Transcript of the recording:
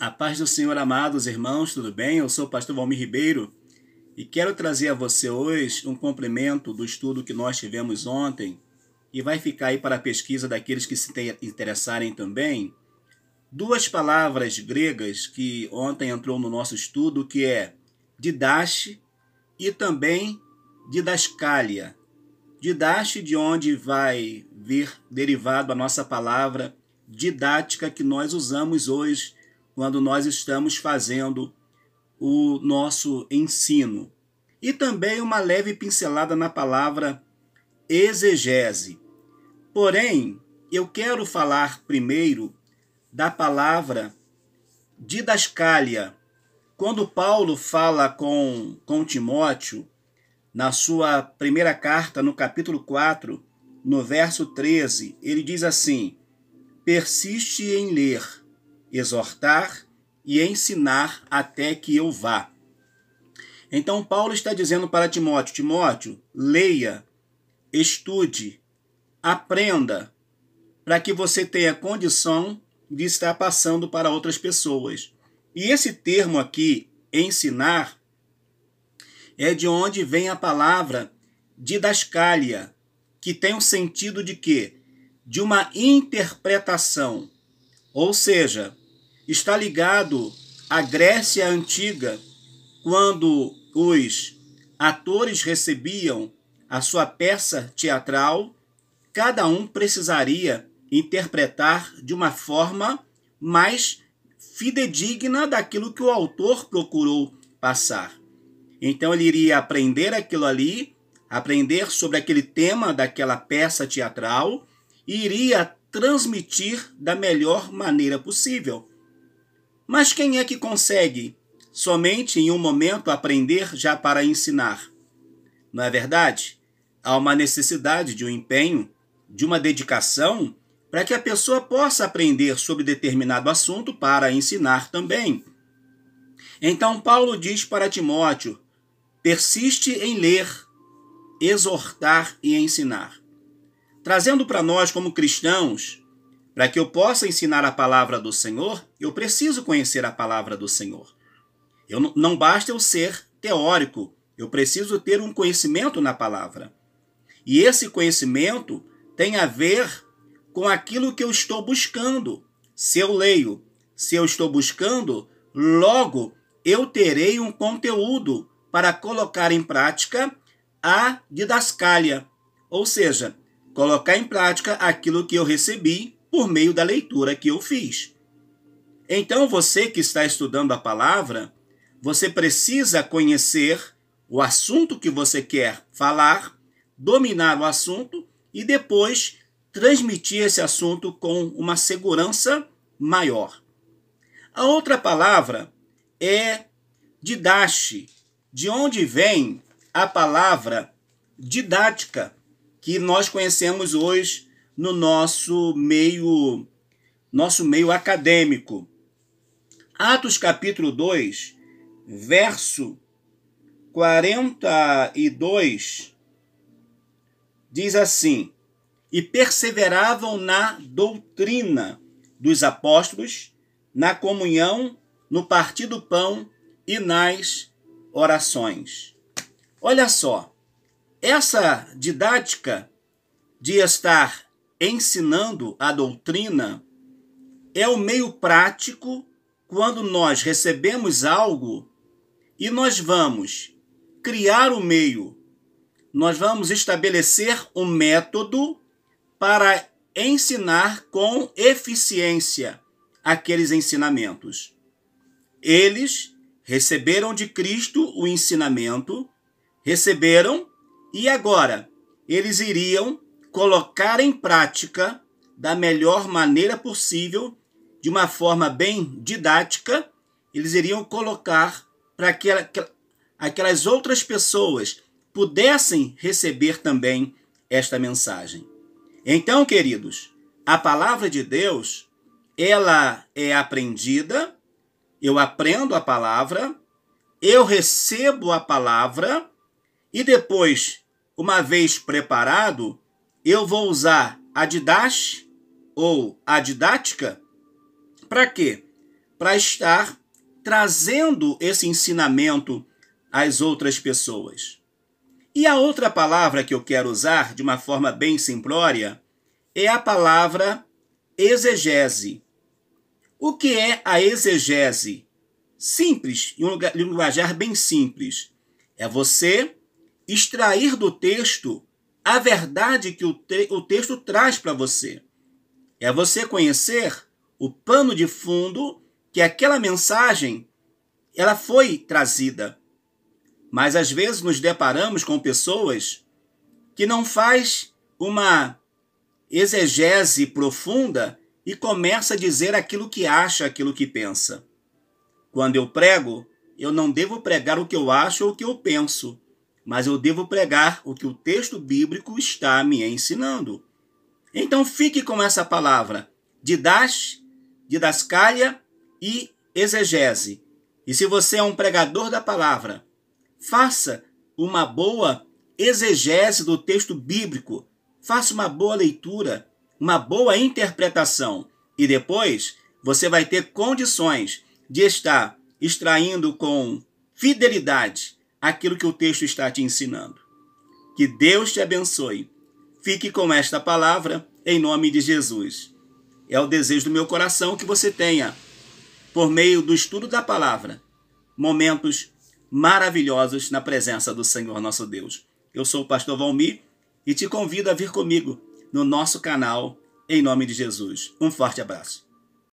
A paz do Senhor, amados irmãos, tudo bem? Eu sou o pastor Valmir Ribeiro e quero trazer a você hoje um complemento do estudo que nós tivemos ontem e vai ficar aí para a pesquisa daqueles que se interessarem também. Duas palavras gregas que ontem entrou no nosso estudo, que é didache e também didascalia. Didache de onde vai vir derivado a nossa palavra didática que nós usamos hoje quando nós estamos fazendo o nosso ensino. E também uma leve pincelada na palavra exegese. Porém, eu quero falar primeiro da palavra didascalia. Quando Paulo fala com, com Timóteo, na sua primeira carta, no capítulo 4, no verso 13, ele diz assim: Persiste em ler, exortar e ensinar até que eu vá. Então, Paulo está dizendo para Timóteo: Timóteo, leia, estude, aprenda, para que você tenha condição de estar passando para outras pessoas. E esse termo aqui, ensinar, é de onde vem a palavra didascalia, que tem o um sentido de quê? De uma interpretação. Ou seja, está ligado à Grécia antiga, quando os atores recebiam a sua peça teatral, cada um precisaria interpretar de uma forma mais fidedigna daquilo que o autor procurou passar. Então ele iria aprender aquilo ali, aprender sobre aquele tema daquela peça teatral e iria transmitir da melhor maneira possível. Mas quem é que consegue somente em um momento aprender já para ensinar? Não é verdade? Há uma necessidade de um empenho, de uma dedicação, para que a pessoa possa aprender sobre determinado assunto para ensinar também. Então, Paulo diz para Timóteo: persiste em ler, exortar e ensinar. Trazendo para nós, como cristãos, para que eu possa ensinar a palavra do Senhor, eu preciso conhecer a palavra do Senhor. Eu, não basta eu ser teórico, eu preciso ter um conhecimento na palavra. E esse conhecimento tem a ver com aquilo que eu estou buscando. Se eu leio, se eu estou buscando, logo eu terei um conteúdo para colocar em prática a didascalia, ou seja, colocar em prática aquilo que eu recebi por meio da leitura que eu fiz. Então, você que está estudando a palavra, você precisa conhecer o assunto que você quer falar, dominar o assunto e depois transmitir esse assunto com uma segurança maior. A outra palavra é didache, de onde vem a palavra didática que nós conhecemos hoje no nosso meio nosso meio acadêmico. Atos capítulo 2, verso 42 diz assim: E perseveravam na doutrina dos apóstolos, na comunhão, no partir do pão e nas orações. Olha só, essa didática de estar ensinando a doutrina é o meio prático quando nós recebemos algo e nós vamos criar o meio, nós vamos estabelecer um método para ensinar com eficiência aqueles ensinamentos. Eles receberam de Cristo o ensinamento, receberam e agora eles iriam colocar em prática da melhor maneira possível, de uma forma bem didática, eles iriam colocar para que aquelas outras pessoas pudessem receber também esta mensagem. Então, queridos, a palavra de Deus, ela é aprendida, eu aprendo a palavra, eu recebo a palavra e depois, uma vez preparado, eu vou usar a didache ou a didática para quê? Para estar trazendo esse ensinamento às outras pessoas. E a outra palavra que eu quero usar de uma forma bem simplória é a palavra exegese. O que é a exegese? Simples, em um linguajar bem simples. É você extrair do texto a verdade que o, te o texto traz para você. É você conhecer o pano de fundo que aquela mensagem ela foi trazida. Mas às vezes nos deparamos com pessoas que não faz uma exegese profunda e começa a dizer aquilo que acha, aquilo que pensa. Quando eu prego, eu não devo pregar o que eu acho ou o que eu penso mas eu devo pregar o que o texto bíblico está me ensinando. Então fique com essa palavra, didas, didascalia e exegese. E se você é um pregador da palavra, faça uma boa exegese do texto bíblico, faça uma boa leitura, uma boa interpretação e depois você vai ter condições de estar extraindo com fidelidade aquilo que o texto está te ensinando. Que Deus te abençoe. Fique com esta palavra em nome de Jesus. É o desejo do meu coração que você tenha, por meio do estudo da palavra, momentos maravilhosos na presença do Senhor nosso Deus. Eu sou o pastor Valmir e te convido a vir comigo no nosso canal em nome de Jesus. Um forte abraço.